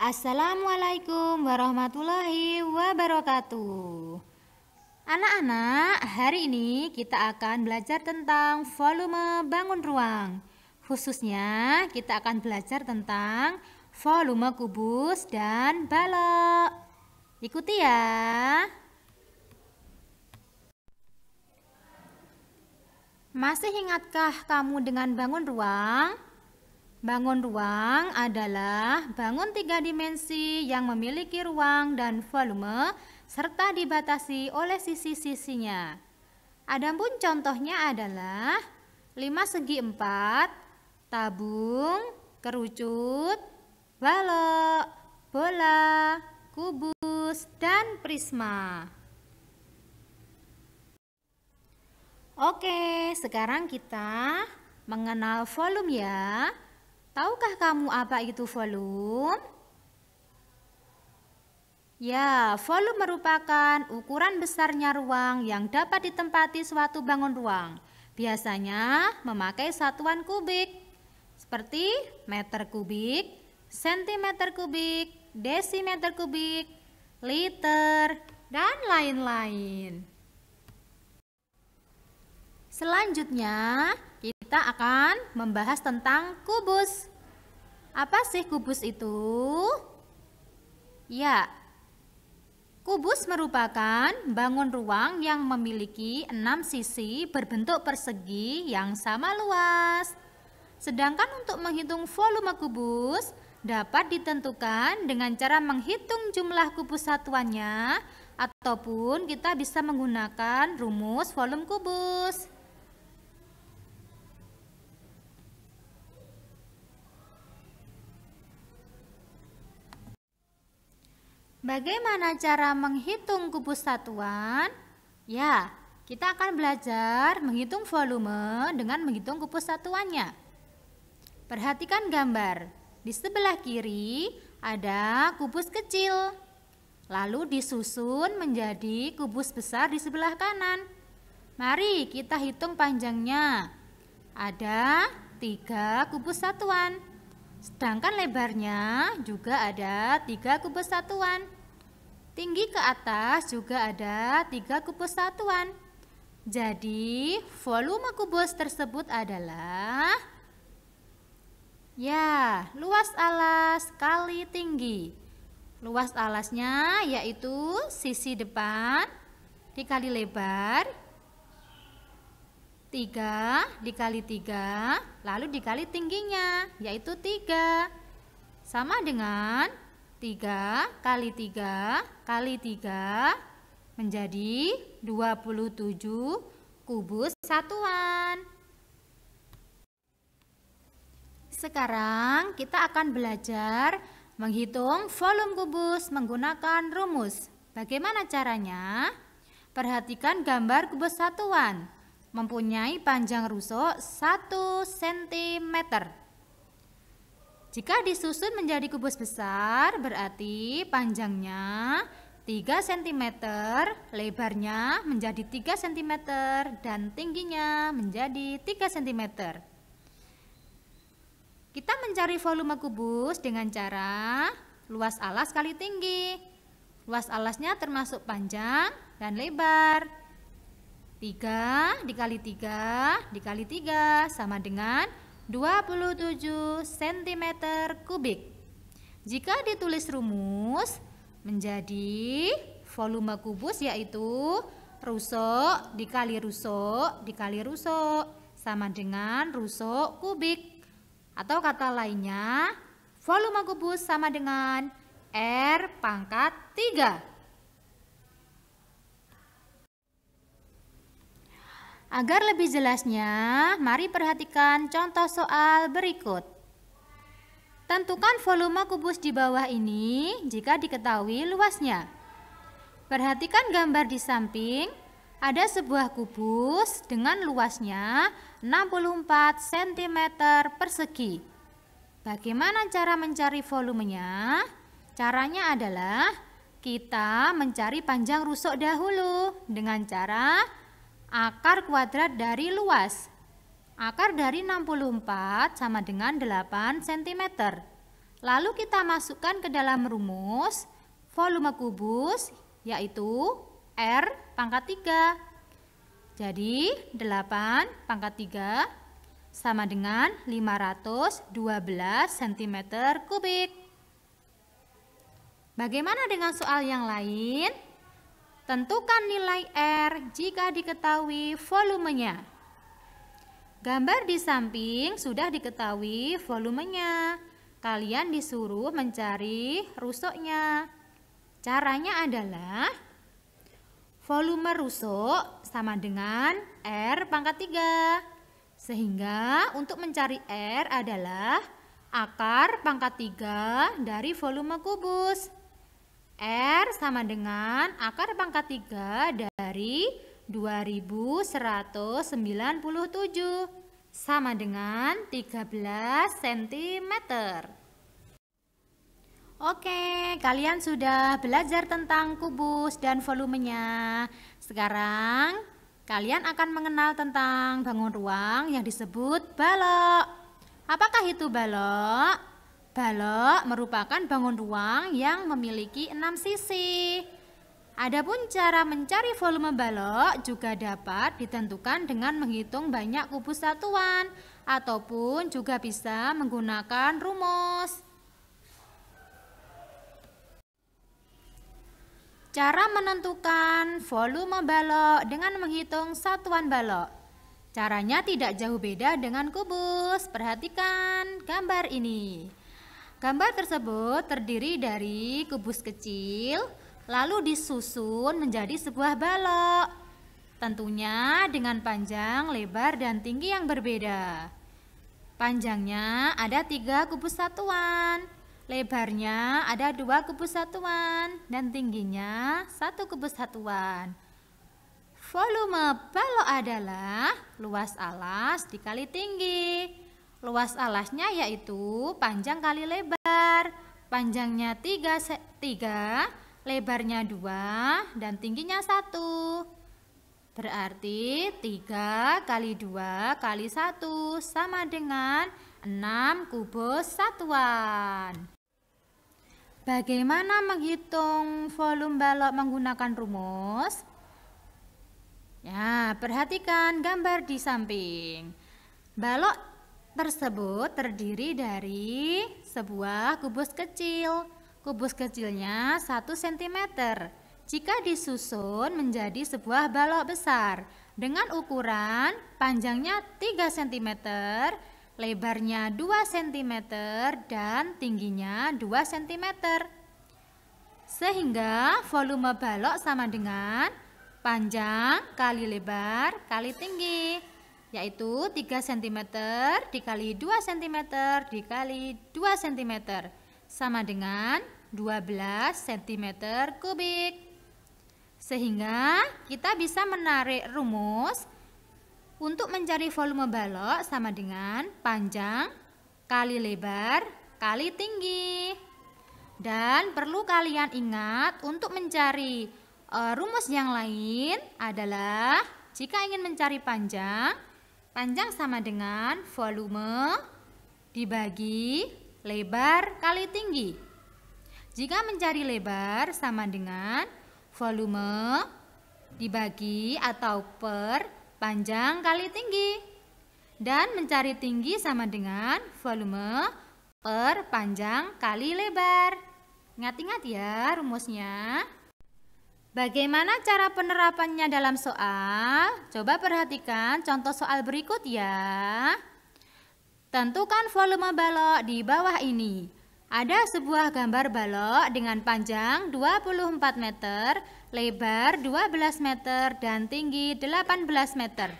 Assalamualaikum warahmatullahi wabarakatuh. Anak-anak, hari ini kita akan belajar tentang volume bangun ruang. Khususnya, kita akan belajar tentang volume kubus dan balok. Ikuti ya. Masih ingatkah kamu dengan bangun ruang? Bangun ruang adalah bangun tiga dimensi yang memiliki ruang dan volume serta dibatasi oleh sisi-sisinya. Adapun contohnya adalah 5 segi empat, tabung, kerucut, balok, bola, kubus, dan prisma. Oke, sekarang kita mengenal volume ya. Tahukah kamu apa itu volume? Ya, volume merupakan ukuran besarnya ruang yang dapat ditempati suatu bangun ruang. Biasanya memakai satuan kubik seperti meter kubik, sentimeter kubik, desimeter kubik, liter, dan lain-lain. Selanjutnya, kita akan membahas tentang kubus. Apa sih kubus itu? Ya, kubus merupakan bangun ruang yang memiliki enam sisi berbentuk persegi yang sama luas. Sedangkan untuk menghitung volume kubus dapat ditentukan dengan cara menghitung jumlah kubus satuannya ataupun kita bisa menggunakan rumus volume kubus. Bagaimana cara menghitung kubus satuan? Ya, kita akan belajar menghitung volume dengan menghitung kubus satuannya. Perhatikan gambar. Di sebelah kiri ada kubus kecil. Lalu disusun menjadi kubus besar di sebelah kanan. Mari kita hitung panjangnya. Ada tiga kubus satuan. Sedangkan lebarnya juga ada tiga kubus satuan. Tinggi ke atas juga ada tiga kubus satuan. Jadi, volume kubus tersebut adalah Ya, luas alas kali tinggi. Luas alasnya yaitu sisi depan dikali lebar 3 dikali 3 lalu dikali tingginya yaitu 3 sama dengan 3 kali 3 kali 3 menjadi 27 kubus satuan. Sekarang kita akan belajar menghitung volume kubus menggunakan rumus. Bagaimana caranya? Perhatikan gambar kubus satuan. Mempunyai panjang rusuk 1 cm. Jika disusun menjadi kubus besar, berarti panjangnya 3 cm, lebarnya menjadi 3 cm, dan tingginya menjadi 3 cm. Kita mencari volume kubus dengan cara luas alas kali tinggi. Luas alasnya termasuk panjang dan lebar. 3 dikali 3 dikali 3 sama dengan 27 cm kubik. Jika ditulis rumus menjadi volume kubus yaitu rusuk dikali rusuk dikali rusuk sama dengan rusuk kubik. Atau kata lainnya volume kubus sama dengan R pangkat 3. Agar lebih jelasnya, mari perhatikan contoh soal berikut. Tentukan volume kubus di bawah ini jika diketahui luasnya. Perhatikan gambar di samping, ada sebuah kubus dengan luasnya 64 cm persegi. Bagaimana cara mencari volumenya? Caranya adalah kita mencari panjang rusuk dahulu dengan cara akar kuadrat dari luas. Akar dari 64 sama dengan 8 cm. Lalu kita masukkan ke dalam rumus volume kubus yaitu R pangkat 3. Jadi 8 pangkat 3 sama dengan 512 cm kubik. Bagaimana dengan soal yang lain? Tentukan nilai R jika diketahui volumenya. Gambar di samping sudah diketahui volumenya. Kalian disuruh mencari rusuknya. Caranya adalah volume rusuk sama dengan R pangkat 3. Sehingga untuk mencari R adalah akar pangkat 3 dari volume kubus. R sama dengan akar pangkat 3 dari 2197 sama dengan 13 cm. Oke, kalian sudah belajar tentang kubus dan volumenya. Sekarang kalian akan mengenal tentang bangun ruang yang disebut balok. Apakah itu balok? Balok merupakan bangun ruang yang memiliki enam sisi. Adapun cara mencari volume balok juga dapat ditentukan dengan menghitung banyak kubus satuan ataupun juga bisa menggunakan rumus. Cara menentukan volume balok dengan menghitung satuan balok. Caranya tidak jauh beda dengan kubus. Perhatikan gambar ini. Gambar tersebut terdiri dari kubus kecil, lalu disusun menjadi sebuah balok. Tentunya dengan panjang, lebar, dan tinggi yang berbeda. Panjangnya ada tiga kubus satuan, lebarnya ada dua kubus satuan, dan tingginya satu kubus satuan. Volume balok adalah luas alas dikali tinggi. Luas alasnya yaitu panjang kali lebar. Panjangnya 3, 3 lebarnya 2, dan tingginya 1. Berarti 3 kali 2 kali 1 sama dengan 6 kubus satuan. Bagaimana menghitung volume balok menggunakan rumus? Ya, perhatikan gambar di samping. Balok tersebut terdiri dari sebuah kubus kecil. Kubus kecilnya 1 cm. Jika disusun menjadi sebuah balok besar dengan ukuran panjangnya 3 cm, lebarnya 2 cm dan tingginya 2 cm. Sehingga volume balok sama dengan panjang kali lebar kali tinggi yaitu 3 cm dikali 2 cm dikali 2 cm sama dengan 12 cm kubik. Sehingga kita bisa menarik rumus untuk mencari volume balok sama dengan panjang kali lebar kali tinggi. Dan perlu kalian ingat untuk mencari eh, rumus yang lain adalah jika ingin mencari panjang Panjang sama dengan volume dibagi lebar kali tinggi. Jika mencari lebar sama dengan volume dibagi atau per panjang kali tinggi. Dan mencari tinggi sama dengan volume per panjang kali lebar. Ingat-ingat ya rumusnya. Bagaimana cara penerapannya dalam soal? Coba perhatikan contoh soal berikut ya. Tentukan volume balok di bawah ini. Ada sebuah gambar balok dengan panjang 24 meter, lebar 12 meter, dan tinggi 18 meter.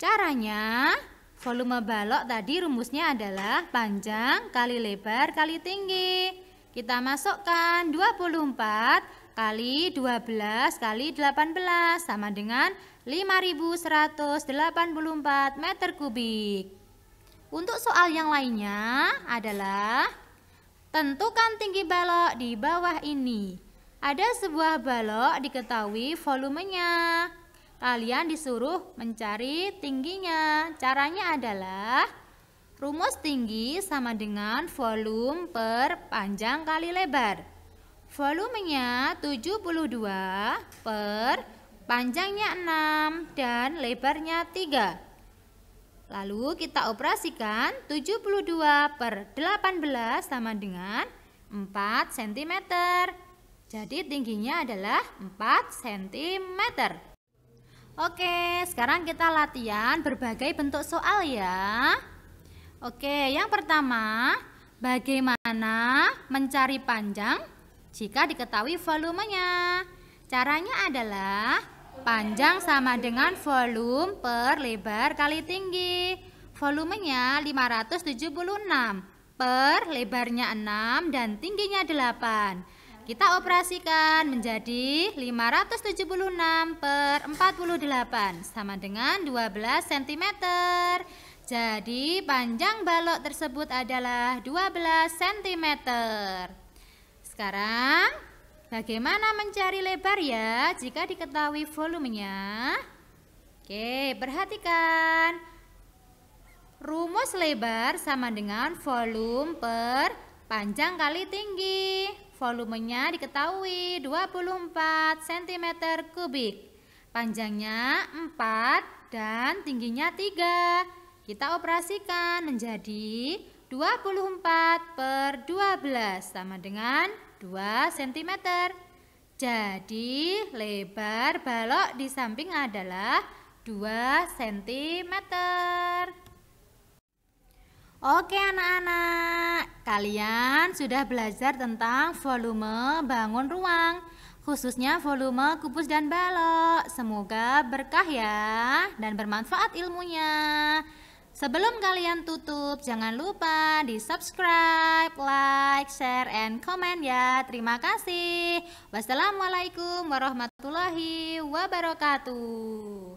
Caranya, volume balok tadi rumusnya adalah panjang kali lebar kali tinggi. Kita masukkan 24 kali 12 kali 18 sama dengan 5184 meter kubik. Untuk soal yang lainnya adalah tentukan tinggi balok di bawah ini. Ada sebuah balok diketahui volumenya. Kalian disuruh mencari tingginya. Caranya adalah rumus tinggi sama dengan volume per panjang kali lebar. Volumenya 72 per panjangnya 6 dan lebarnya 3. Lalu kita operasikan 72 per 18 sama dengan 4 cm. Jadi tingginya adalah 4 cm. Oke, sekarang kita latihan berbagai bentuk soal ya. Oke, yang pertama, bagaimana mencari panjang jika diketahui volumenya. Caranya adalah panjang sama dengan volume per lebar kali tinggi. Volumenya 576 per lebarnya 6 dan tingginya 8. Kita operasikan menjadi 576 per 48 sama dengan 12 cm. Jadi panjang balok tersebut adalah 12 cm. Sekarang bagaimana mencari lebar ya jika diketahui volumenya? Oke, perhatikan. Rumus lebar sama dengan volume per panjang kali tinggi. Volumenya diketahui 24 cm kubik. Panjangnya 4 dan tingginya 3. Kita operasikan menjadi 24 per 12 sama dengan 2 cm. Jadi lebar balok di samping adalah 2 cm. Oke anak-anak, kalian sudah belajar tentang volume bangun ruang, khususnya volume kubus dan balok. Semoga berkah ya dan bermanfaat ilmunya. Sebelum kalian tutup, jangan lupa di subscribe, like, share, and comment ya. Terima kasih. Wassalamualaikum warahmatullahi wabarakatuh.